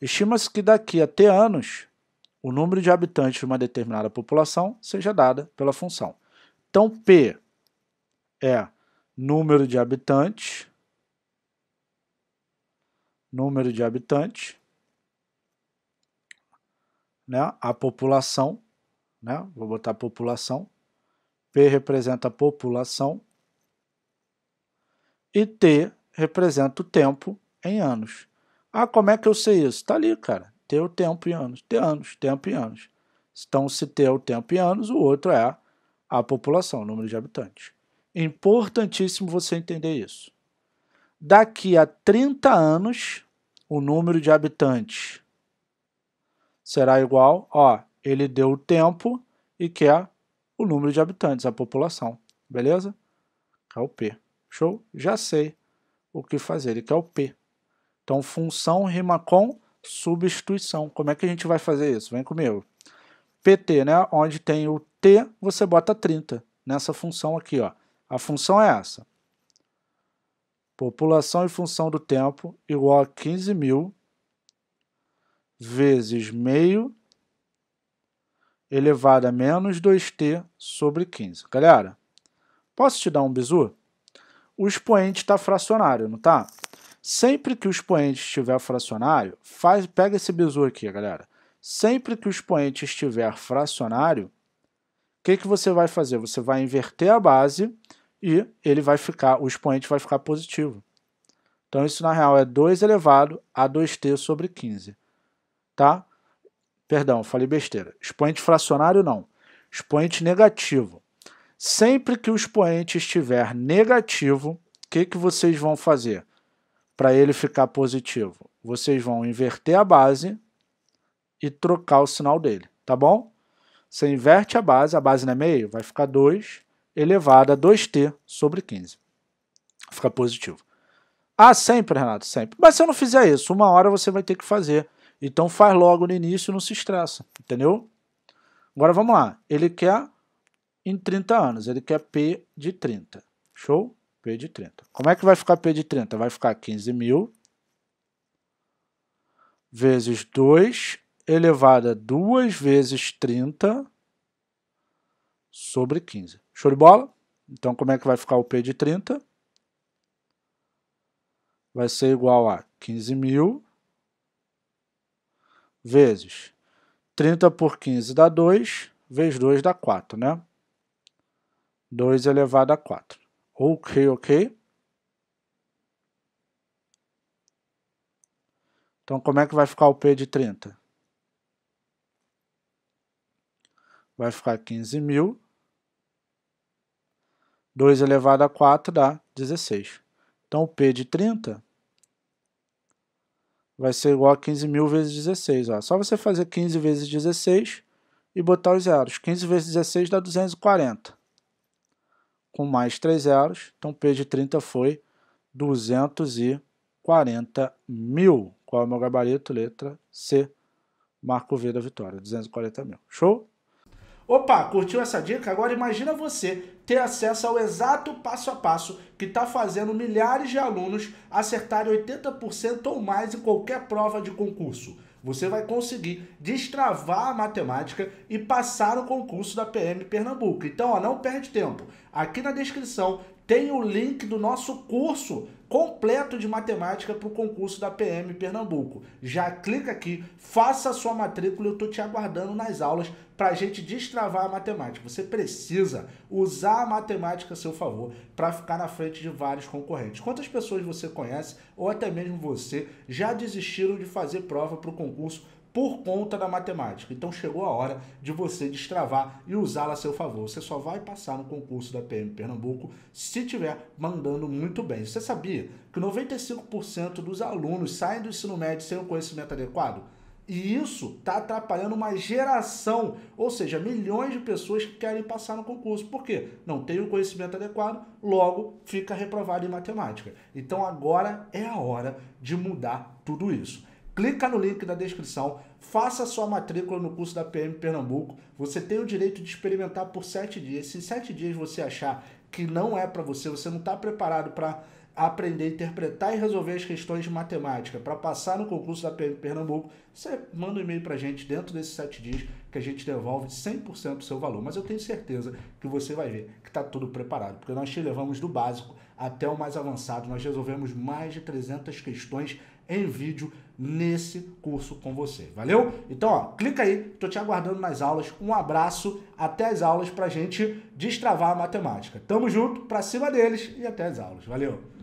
Estima-se que daqui até anos o número de habitantes de uma determinada população seja dada pela função. Então, P é número de habitantes, número de habitantes, né? a população, né? vou botar população, P representa a população, e T representa o tempo em anos. Ah, como é que eu sei isso? Está ali, cara. Teu tempo e anos. Ter anos, tempo e anos. Então, se ter o tempo e anos, o outro é a população, o número de habitantes. É importantíssimo você entender isso. Daqui a 30 anos, o número de habitantes será igual, ó, ele deu o tempo e quer é o número de habitantes, a população, beleza? É o P. Show? Já sei o que fazer, ele quer o P. Então, função rima com substituição. Como é que a gente vai fazer isso? Vem comigo. PT, né? Onde tem o T, você bota 30 nessa função aqui, ó. A função é essa. População e função do tempo igual a 15.000 mil vezes meio elevado a menos 2t sobre 15. Galera, posso te dar um bizu? O expoente está fracionário, não está? Sempre que o expoente estiver fracionário, faz, pega esse bizu aqui, galera. Sempre que o expoente estiver fracionário, o que, que você vai fazer? Você vai inverter a base e ele vai ficar, o expoente vai ficar positivo. Então isso na real é 2 elevado a 2t sobre 15, tá? Perdão, falei besteira. Expoente fracionário não. Expoente negativo. Sempre que o expoente estiver negativo, o que, que vocês vão fazer? para ele ficar positivo? Vocês vão inverter a base e trocar o sinal dele, tá bom? Você inverte a base, a base não é meio, vai ficar 2 elevado a 2t sobre 15. Fica positivo. Ah, sempre, Renato, sempre. Mas se eu não fizer isso, uma hora você vai ter que fazer. Então faz logo no início e não se estressa, entendeu? Agora vamos lá. Ele quer em 30 anos, ele quer P de 30. Show? P de 30. Como é que vai ficar P de 30? Vai ficar 15 mil vezes 2 elevado a 2 vezes 30 sobre 15. Show de bola? Então, como é que vai ficar o P de 30? Vai ser igual a 15 mil vezes 30 por 15 dá 2, vezes 2 dá 4, né? 2 elevado a 4. Ok, ok. Então, como é que vai ficar o P de 30? Vai ficar 15.000. 2 elevado a 4 dá 16. Então, o P de 30 vai ser igual a 15.000 vezes 16. Ó. Só você fazer 15 vezes 16 e botar os zeros. 15 vezes 16 dá 240 com mais três zeros, então P de 30 foi 240 mil. Qual é o meu gabarito? Letra C. Marco V da vitória, 240 mil. Show? Opa, curtiu essa dica? Agora imagina você ter acesso ao exato passo a passo que está fazendo milhares de alunos acertarem 80% ou mais em qualquer prova de concurso. Você vai conseguir destravar a matemática e passar o concurso da PM Pernambuco. Então, ó, não perde tempo. Aqui na descrição tem o link do nosso curso completo de matemática para o concurso da PM Pernambuco. Já clica aqui, faça a sua matrícula, eu estou te aguardando nas aulas para a gente destravar a matemática. Você precisa usar a matemática a seu favor para ficar na frente de vários concorrentes. Quantas pessoas você conhece, ou até mesmo você, já desistiram de fazer prova para o concurso por conta da matemática. Então chegou a hora de você destravar e usá-la a seu favor. Você só vai passar no concurso da PM Pernambuco se tiver mandando muito bem. Você sabia que 95% dos alunos saem do ensino médio sem o conhecimento adequado? E isso está atrapalhando uma geração, ou seja, milhões de pessoas que querem passar no concurso. Por quê? Não tem o conhecimento adequado, logo fica reprovado em matemática. Então agora é a hora de mudar tudo isso clica no link da descrição, faça sua matrícula no curso da PM Pernambuco. Você tem o direito de experimentar por sete dias. Se em sete dias você achar que não é para você, você não está preparado para aprender interpretar e resolver as questões de matemática para passar no concurso da PM Pernambuco, você manda um e-mail para a gente dentro desses sete dias que a gente devolve 100% do seu valor. Mas eu tenho certeza que você vai ver que está tudo preparado, porque nós te levamos do básico até o mais avançado. Nós resolvemos mais de 300 questões em vídeo nesse curso com você. Valeu? Então, ó, clica aí, tô te aguardando nas aulas. Um abraço, até as aulas para gente destravar a matemática. Tamo junto, para cima deles e até as aulas. Valeu!